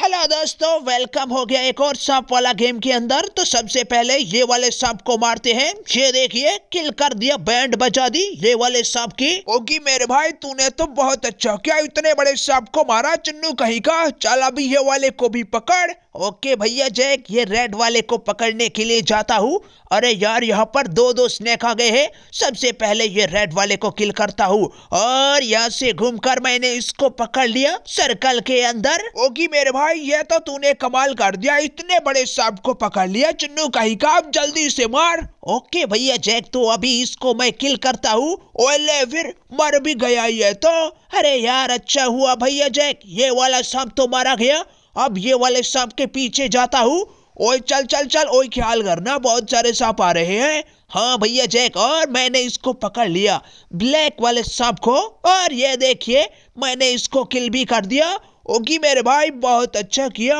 he hello दोस्तों welcome हो गया एक और सांप वाला गेम के अंदर तो सबसे पहले ये वाले सांप को मारते हैं ये देखिए किल कर दिया बैंड बजा दी ये वाले सांप की ओगी मेरे भाई तूने तो बहुत अच्छा क्या इतने बड़े सांप को मारा चुन्नू कहीं का चल अभी ये वाले को भी पकड़ ओके भैया जैक ये रेड वाले को पकड़ने के लिए जाता हूँ अरे यार यहाँ पर दो दो स्नेक आ गए हैं सबसे पहले ये रेड वाले को किल करता हूँ और यहाँ से घूमकर मैंने इसको पकड़ लिया सर्कल के अंदर ओगी मेरे भाई ये तो तूने कमाल कर दिया इतने बड़े सांप को पकड़ लिया चुन्नू का ही काम जल्दी से मार ओके भैया जैक तो अभी इसको मैं किल करता हूँ ओले फिर मर भी गया ये तो अरे यार अच्छा हुआ भैया जैक ये वाला सांप तो मारा गया अब ये वाले सांप के पीछे जाता हूँ ओए चल चल चल ओए ख्याल करना बहुत सारे सांप आ रहे हैं हाँ भैया जैक और मैंने इसको पकड़ लिया ब्लैक वाले सांप को और ये देखिए मैंने इसको किल भी कर दिया ओके मेरे भाई बहुत अच्छा किया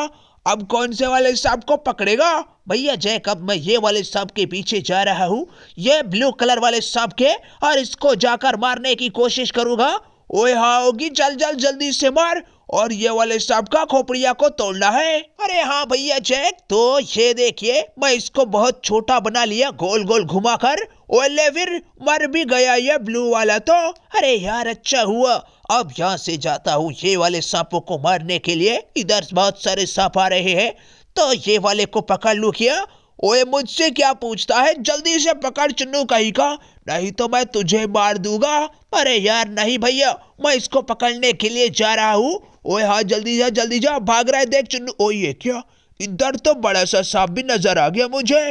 अब कौन से वाले सांप को पकड़ेगा भैया जय अब मैं ये वाले सांप के पीछे जा रहा हूँ ये ब्लू कलर वाले सांप के और इसको जाकर मारने की कोशिश करूंगा ओए हाँ होगी जल जल जल्दी से मार और ये वाले सांप का खोपड़िया को तोड़ना है अरे हाँ भैया जैक तो ये देखिए मैं इसको बहुत छोटा बना लिया गोल गोल घुमा कर ओले फिर मर भी गया ये ब्लू वाला तो अरे यार अच्छा हुआ अब यहाँ से जाता हूँ ये वाले सांपों को मारने के लिए इधर बहुत सारे सांप आ रहे हैं तो ये वाले को पकड़ लू क्या ओए मुझसे क्या पूछता है जल्दी से पकड़ चुनू कहीं का नहीं तो मैं तुझे मार दूंगा अरे यार नहीं भैया मैं इसको पकड़ने के लिए जा रहा हूँ ओए हाँ जल्दी जा जल्दी जा भाग रहा है देख चुनू ओ ये क्या इधर तो बड़ा सा सांप भी नजर आ गया मुझे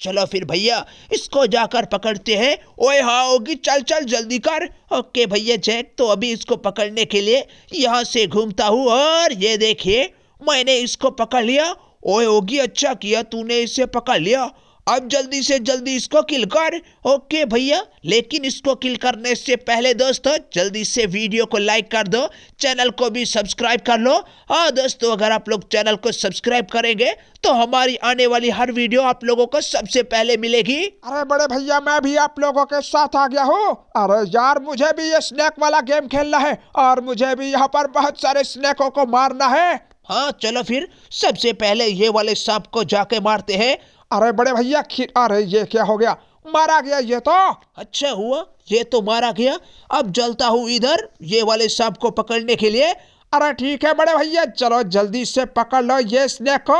चलो फिर भैया इसको जाकर पकड़ते हैं ओए हाँ होगी चल चल जल्दी कर ओके भैया जैक तो अभी इसको पकड़ने के लिए यहाँ से घूमता हूँ और ये देखिए मैंने इसको पकड़ लिया ओए होगी अच्छा किया तूने इसे पकड़ लिया अब जल्दी से जल्दी इसको किल कर ओके भैया लेकिन इसको किल करने से पहले दोस्तों जल्दी से वीडियो को लाइक कर दो चैनल को भी सब्सक्राइब कर लो और दोस्तों अगर आप लोग चैनल को सब्सक्राइब करेंगे तो हमारी आने वाली हर वीडियो आप लोगों को सबसे पहले मिलेगी अरे बड़े भैया मैं भी आप लोगों के साथ आ गया हूँ अरे यार मुझे भी ये स्नैक वाला गेम खेलना है और मुझे भी यहाँ पर बहुत सारे स्नैको को मारना है हाँ चलो फिर सबसे पहले ये वाले सांप को जाके मारते हैं अरे बड़े भैया अरे ये क्या हो गया मारा गया ये तो अच्छा हुआ ये तो मारा गया अब जलता हूँ इधर ये वाले सांप को पकड़ने के लिए अरे ठीक है बड़े भैया चलो जल्दी से पकड़ लो ये स्नेक को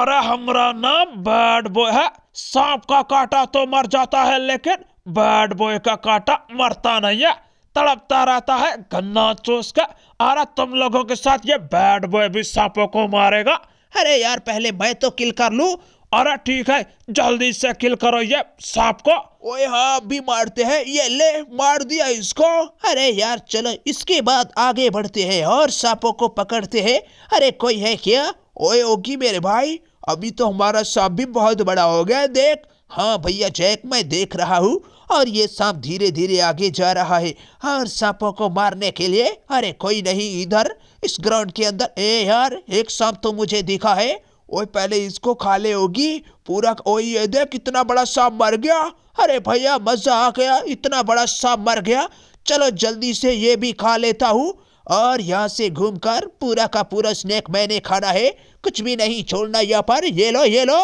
अरे हमारा नाम बैड बॉय है सांप का काटा तो मर जाता है लेकिन बैड बॉय का काटा मरता नहीं है तड़पता रहता है गन्ना चूस का अरे तुम लोगों के साथ ये बैड बॉय भी सांपों को मारेगा अरे यार पहले मैं तो किल कर लू अरे ठीक है जल्दी से किल करो ये सांप को ओए हाँ भी मारते हैं ये ले मार दिया इसको अरे यार चलो इसके बाद आगे बढ़ते हैं और सांपों को पकड़ते हैं अरे कोई है क्या ओए ओकी मेरे भाई अभी तो हमारा सांप भी बहुत बड़ा हो गया देख हाँ भैया जैक मैं देख रहा हूँ और ये सांप धीरे धीरे आगे जा रहा है हाँ, और सांपों को मारने के लिए अरे कोई नहीं इधर इस ग्राउंड के अंदर ए यार एक सांप तो मुझे दिखा है ओए पहले इसको खा ले होगी पूरा ओए ये देख कितना बड़ा सांप मर गया अरे भैया मज़ा आ गया इतना बड़ा सांप मर गया चलो जल्दी से ये भी खा लेता हूँ और यहाँ से घूमकर पूरा का पूरा स्नैक मैंने खाना है कुछ भी नहीं छोड़ना यहाँ पर ये लो ये लो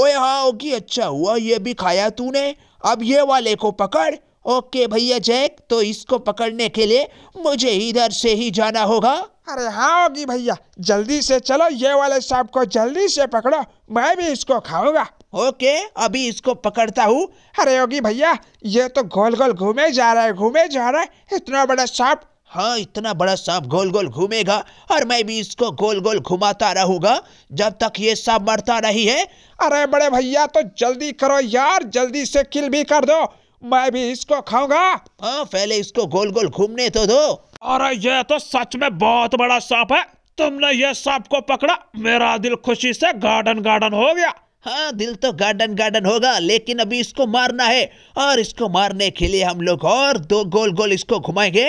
ओए हाँ होगी अच्छा हुआ ये भी खाया तूने अब ये वाले को पकड़ ओके भैया जैक तो इसको पकड़ने के लिए मुझे इधर से ही जाना होगा अरे हाँ होगी भैया जल्दी से चलो ये वाले सांप को जल्दी से पकड़ो मैं भी इसको खाऊंगा ओके अभी इसको पकड़ता हूँ अरे योगी भैया ये तो गोल गोल घूमे जा रहा है घूमे जा रहा है इतना बड़ा सांप हाँ इतना बड़ा सांप गोल गोल घूमेगा और मैं भी इसको गोल गोल घुमाता रहूंगा जब तक ये सांप मरता नहीं है अरे बड़े भैया तो जल्दी करो यार जल्दी से किल भी कर दो मैं भी इसको खाऊंगा हाँ पहले इसको गोल गोल घूमने तो दो अरे ये तो सच में बहुत बड़ा सांप है तुमने ये सांप को पकड़ा मेरा दिल खुशी से गार्डन गार्डन हो गया हाँ दिल तो गार्डन गार्डन होगा लेकिन अभी इसको मारना है और इसको मारने के लिए हम लोग और दो गोल गोल इसको घुमाएंगे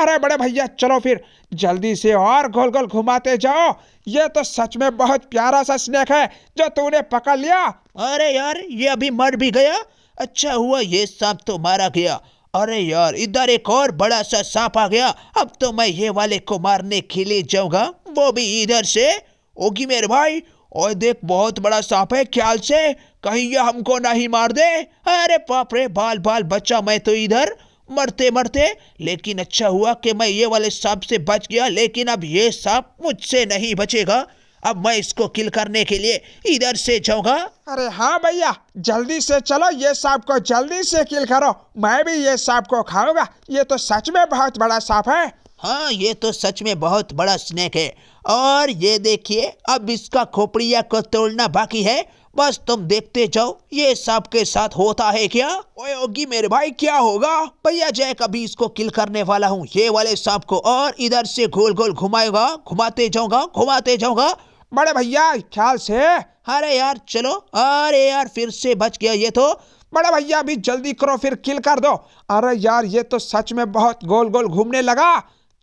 अरे बड़े भैया चलो फिर जल्दी से और गोल गोल घुमाते जाओ ये तो सच में बहुत प्यारा सा स्नेक है जो तूने पकड़ लिया अरे यार ये अभी मर भी गया अच्छा हुआ ये सांप तो मारा गया अरे यार इधर एक और बड़ा सा सांप आ गया अब तो मैं ये वाले को मारने के लिए जाऊंगा वो भी इधर से ओगी मेरे भाई और देख बहुत बड़ा सांप है ख्याल से कहीं ये हमको ना ही मार दे अरे बाप रे बाल बाल बच्चा मैं तो इधर मरते मरते लेकिन अच्छा हुआ कि मैं ये वाले सांप से बच गया लेकिन अब ये सांप मुझसे नहीं बचेगा अब मैं इसको किल करने के लिए इधर से जाऊंगा अरे हाँ भैया जल्दी से चलो ये सांप को जल्दी से किल करो मैं भी ये सांप को खाऊंगा ये तो सच में बहुत बड़ा सांप है हाँ ये तो सच में बहुत बड़ा स्नेक है और ये देखिए अब इसका खोपड़िया को तोड़ना बाकी है बस तुम देखते जाओ ये सांप के साथ होता है क्या ओए मेरे भाई क्या होगा भैया जय कभी इसको किल करने वाला हूँ ये वाले सांप को और इधर से गोल गोल घुमाएगा घुमाते जाऊंगा घुमाते जाऊंगा बड़े भैया ख्याल से अरे यार चलो अरे यार फिर से बच गया ये तो बड़े भैया अभी जल्दी करो फिर किल कर दो अरे यार ये तो सच में बहुत गोल गोल घूमने लगा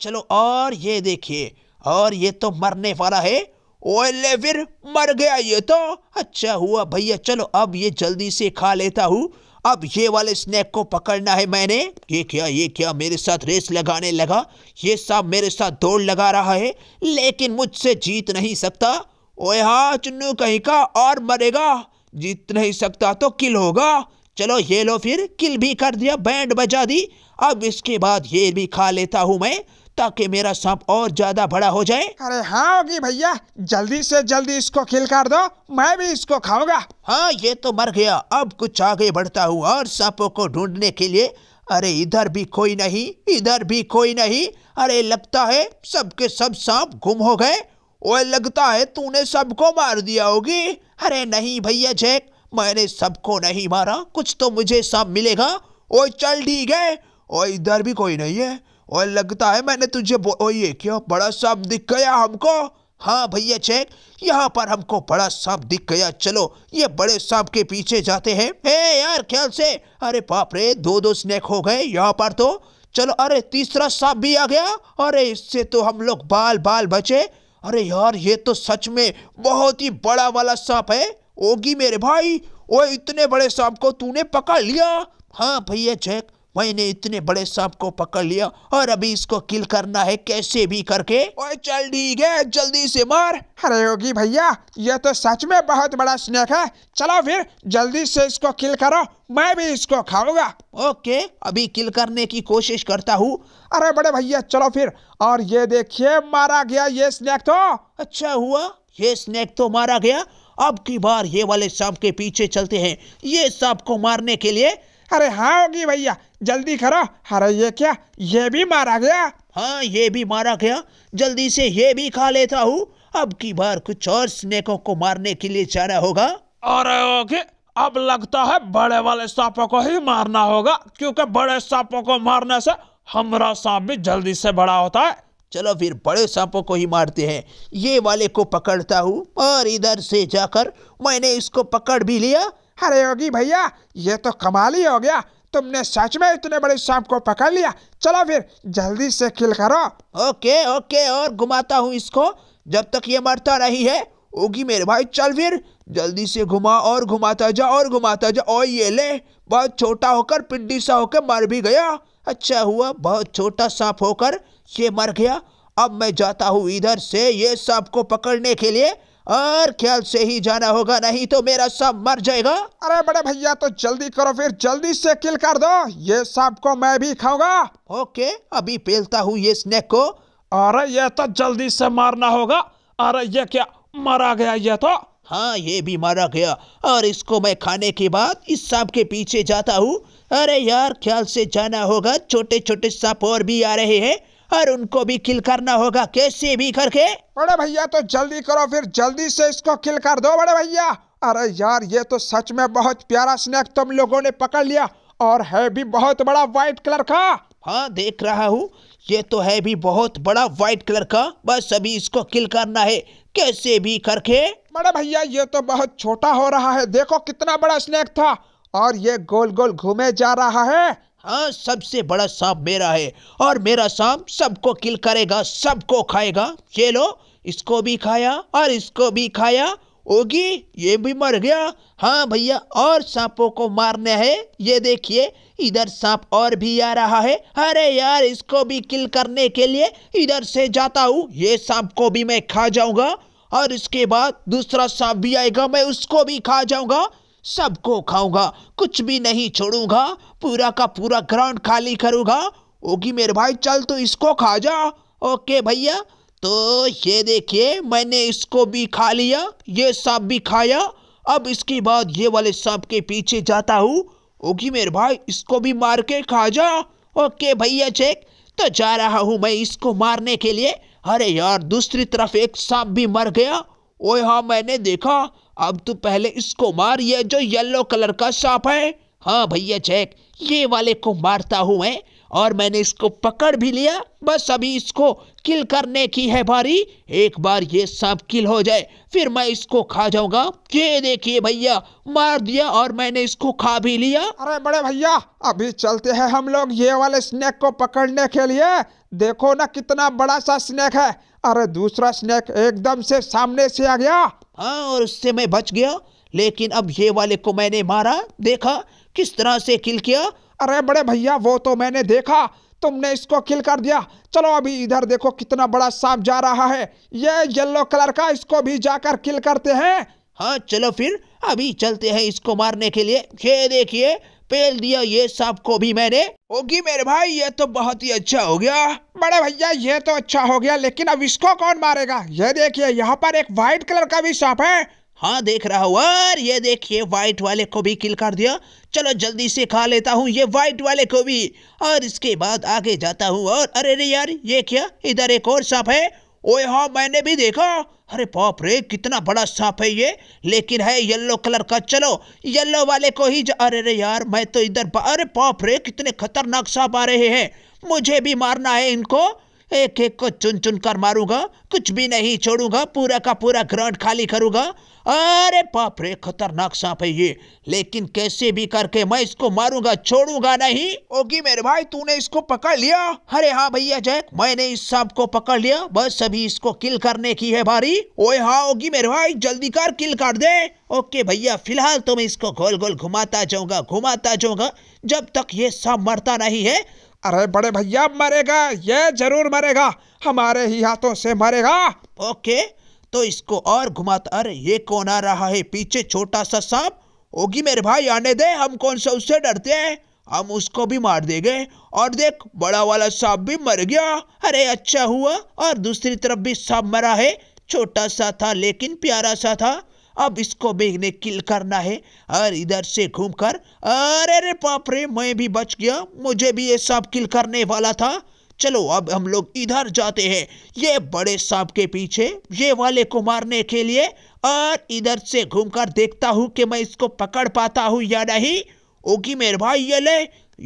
चलो और ये देखिए और ये तो मरने वाला है ओले फिर मर गया ये तो अच्छा हुआ भैया चलो अब ये जल्दी से खा लेता हूँ अब ये वाले स्नैक को पकड़ना है मैंने ये क्या ये क्या मेरे साथ रेस लगाने लगा ये सब मेरे साथ दौड़ लगा रहा है लेकिन मुझसे जीत नहीं सकता ओए हाँ चुन्नू कहीं का और मरेगा जीत नहीं सकता तो किल होगा चलो ये लो फिर किल भी कर दिया बैंड बजा दी अब इसके बाद ये भी खा लेता हूँ मैं ताकि मेरा सांप और ज्यादा बड़ा हो जाए अरे हाँ होगी भैया जल्दी से जल्दी इसको खिल कर दो मैं भी इसको खाऊंगा हाँ ये तो मर गया अब कुछ आगे बढ़ता हूँ और सांपों को ढूंढने के लिए अरे इधर भी कोई नहीं इधर भी कोई नहीं अरे लगता है सबके सब सांप गुम हो गए ओए लगता है तूने सबको मार दिया होगी अरे नहीं भैया जैक मैंने सबको नहीं मारा कुछ तो मुझे सांप मिलेगा ओए चल ठीक है और इधर भी कोई नहीं है और लगता है मैंने तुझे ओ ये क्या बड़ा सांप दिख गया हमको हाँ भैया चेक यहाँ पर हमको बड़ा सांप दिख गया चलो ये बड़े सांप के पीछे जाते हैं हे यार ख्याल से अरे बाप रे दो दो स्नेक हो गए यहाँ पर तो चलो अरे तीसरा सांप भी आ गया अरे इससे तो हम लोग बाल बाल बचे अरे यार ये तो सच में बहुत ही बड़ा वाला सांप है ओगी मेरे भाई वो इतने बड़े सांप को तूने पकड़ लिया हाँ भैया चेक मैंने इतने बड़े सांप को पकड़ लिया और अभी इसको किल करना है कैसे भी करके ओए चल ठीक है जल्दी से मार अरे योगी भैया यह तो सच में बहुत बड़ा स्नेक है चलो फिर जल्दी से इसको किल करो मैं भी इसको खाऊंगा ओके अभी किल करने की कोशिश करता हूँ अरे बड़े भैया चलो फिर और ये देखिए मारा गया ये स्नेक तो अच्छा हुआ ये स्नेक तो मारा गया अब की बार ये वाले सांप के पीछे चलते हैं ये सांप को मारने के लिए अरे हाँ होगी भैया जल्दी करो अरे ये क्या ये भी मारा गया हाँ ये भी मारा गया जल्दी से ये भी खा लेता हूँ अब की बार कुछ और स्नेकों को मारने के लिए जाना होगा अरे ओके अब लगता है बड़े वाले सांपों को ही मारना होगा क्योंकि बड़े सांपों को मारने से हमारा सांप भी जल्दी से बड़ा होता है चलो फिर बड़े सांपों को ही मारते हैं ये वाले को पकड़ता हूँ और इधर से जाकर मैंने इसको पकड़ भी लिया अरे योगी भैया ये तो कमाल ही हो गया तुमने सच में इतने बड़े सांप को पकड़ लिया चलो फिर जल्दी से किल करो ओके ओके और घुमाता हूँ इसको जब तक ये मरता नहीं है ओगी मेरे भाई चल फिर जल्दी से घुमा और घुमाता जा और घुमाता जा और ये ले बहुत छोटा होकर पिंडी सा होकर मर भी गया अच्छा हुआ बहुत छोटा सांप होकर ये मर गया अब मैं जाता हूँ इधर से ये सांप को पकड़ने के लिए और ख्याल से ही जाना होगा नहीं तो मेरा सब मर जाएगा अरे बड़े भैया तो जल्दी करो फिर जल्दी से किल कर दो ये सांप को मैं भी खाऊंगा ओके अभी पेलता हूँ ये स्नेक को अरे ये तो जल्दी से मारना होगा अरे ये क्या मरा गया ये तो हाँ ये भी मारा गया और इसको मैं खाने के बाद इस सांप के पीछे जाता हूँ अरे यार ख्याल से जाना होगा छोटे छोटे सांप और भी आ रहे हैं और उनको भी किल करना होगा कैसे भी करके बड़े भैया तो जल्दी करो फिर जल्दी से इसको किल कर दो बड़े भैया अरे यार ये तो सच में बहुत प्यारा स्नैक तुम लोगों ने पकड़ लिया और है भी बहुत बड़ा व्हाइट कलर का हाँ देख रहा हूँ ये तो है भी बहुत बड़ा व्हाइट कलर का बस अभी इसको किल करना है कैसे भी करके बड़े भैया ये तो बहुत छोटा हो रहा है देखो कितना बड़ा स्नैक था और ये गोल गोल घूमे जा रहा है हाँ सबसे बड़ा सांप मेरा है और मेरा सांप सबको किल करेगा सबको खाएगा लो इसको भी खाया और इसको भी खाया ओगी ये भी मर गया हाँ भैया और सांपों को मारने है ये देखिए इधर सांप और भी आ रहा है अरे यार इसको भी किल करने के लिए इधर से जाता हूँ ये सांप को भी मैं खा जाऊंगा और इसके बाद दूसरा सांप भी आएगा मैं उसको भी खा जाऊंगा सबको खाऊंगा कुछ भी नहीं छोड़ूंगा पूरा का पूरा ग्राउंड खाली करूंगा ओगी मेरे भाई चल तो इसको खा जा ओके भैया तो ये देखिए मैंने इसको भी खा लिया ये सब भी खाया अब इसके बाद ये वाले सांप के पीछे जाता हूँ ओगी मेरे भाई इसको भी मार के खा जा ओके भैया चेक तो जा रहा हूँ मैं इसको मारने के लिए अरे यार दूसरी तरफ एक सांप भी मर गया ओ हाँ मैंने देखा अब तू पहले इसको मार ये जो येलो कलर का सांप है हाँ भैया चेक ये वाले को मारता हूँ मैं और मैंने इसको पकड़ भी लिया बस अभी इसको किल करने की है बारी एक बार ये सांप किल हो जाए फिर मैं इसको खा जाऊंगा ये देखिए भैया मार दिया और मैंने इसको खा भी लिया अरे बड़े भैया अभी चलते हैं हम लोग ये वाले स्नैक को पकड़ने के लिए देखो ना कितना बड़ा सा स्नैक है अरे दूसरा स्नैक एकदम से सामने से आ गया हाँ और उससे मैं बच गया लेकिन अब ये वाले को मैंने मारा देखा किस तरह से किल किया अरे बड़े भैया वो तो मैंने देखा तुमने इसको किल कर दिया चलो अभी इधर देखो कितना बड़ा सांप जा रहा है ये येलो कलर का इसको भी जाकर किल करते हैं हाँ चलो फिर अभी चलते हैं इसको मारने के लिए ये देखिए पेल दिया ये सब को भी मैंने होगी मेरे भाई ये तो बहुत ही अच्छा हो गया बड़े भैया ये तो अच्छा हो गया लेकिन अब इसको कौन मारेगा ये देखिए यहाँ पर एक व्हाइट कलर का भी सांप है हाँ देख रहा हूँ और ये देखिए व्हाइट वाले को भी किल कर दिया चलो जल्दी से खा लेता हूँ ये व्हाइट वाले को भी और इसके बाद आगे जाता हूँ और अरे अरे यार ये क्या इधर एक और सांप है ओए हाँ मैंने भी देखा अरे पाप रे कितना बड़ा सांप है ये लेकिन है येलो कलर का चलो येलो वाले को ही जा अरे रे यार मैं तो इधर अरे पाप रे कितने खतरनाक सांप आ रहे हैं मुझे भी मारना है इनको एक एक को चुन चुन कर मारूंगा कुछ भी नहीं छोड़ूंगा पूरा का पूरा ग्राउंड खाली करूंगा अरे बाप रे खतरनाक सांप है ये लेकिन कैसे भी करके मैं इसको मारूंगा छोड़ूंगा नहीं ओगी मेरे भाई तूने इसको पकड़ लिया अरे हाँ भैया जैक मैंने इस सांप को पकड़ लिया बस अभी इसको किल करने की है भारी ओए हाँ ओगी मेरे भाई जल्दी कर किल कर दे ओके भैया फिलहाल तो मैं इसको गोल गोल घुमाता जाऊंगा घुमाता जाऊंगा जब तक ये सांप मरता नहीं है अरे बड़े भैया मरेगा ये जरूर मरेगा हमारे ही हाथों से मरेगा ओके तो इसको और घुमाता अरे ये कौन आ रहा है पीछे छोटा सा सांप होगी मेरे भाई आने दे हम कौन सा उससे डरते हैं हम उसको भी मार देंगे और देख बड़ा वाला सांप भी मर गया अरे अच्छा हुआ और दूसरी तरफ भी सांप मरा है छोटा सा था लेकिन प्यारा सा था अब इसको भी ने किल करना है और इधर से घूमकर अरे रे पाप रे मैं भी बच गया मुझे भी ये सांप किल करने वाला था चलो अब हम लोग इधर जाते हैं ये बड़े सांप के पीछे ये वाले को मारने के लिए और इधर से घूमकर देखता हूँ कि मैं इसको पकड़ पाता हूँ या नहीं ओकी मेरे भाई ये ले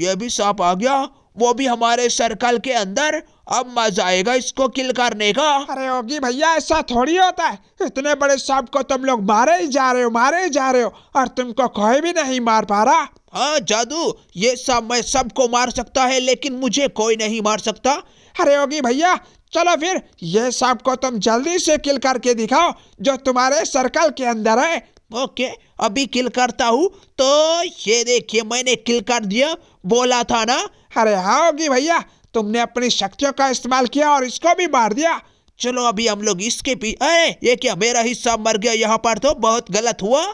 ये भी सांप आ गया वो भी हमारे सर्कल के अंदर अब मजा आएगा इसको किल करने का अरे ओगी भैया ऐसा थोड़ी होता है इतने बड़े सांप को तुम लोग मारे ही जा रहे हो मारे ही जा रहे हो और तुमको कोई भी नहीं मार पा रहा हाँ जादू ये सब मैं सबको मार सकता है लेकिन मुझे कोई नहीं मार सकता अरे योगी भैया चलो फिर ये सांप को तुम जल्दी से किल करके दिखाओ जो तुम्हारे सर्कल के अंदर है ओके अभी किल करता हूँ तो ये देखिए मैंने किल कर दिया बोला था ना अरे हाँ योगी भैया तुमने अपनी शक्तियों का इस्तेमाल किया और इसको भी मार दिया चलो अभी हम लोग इसके पी अरे ये क्या मेरा हिस्सा मर गया यहाँ पर तो बहुत गलत हुआ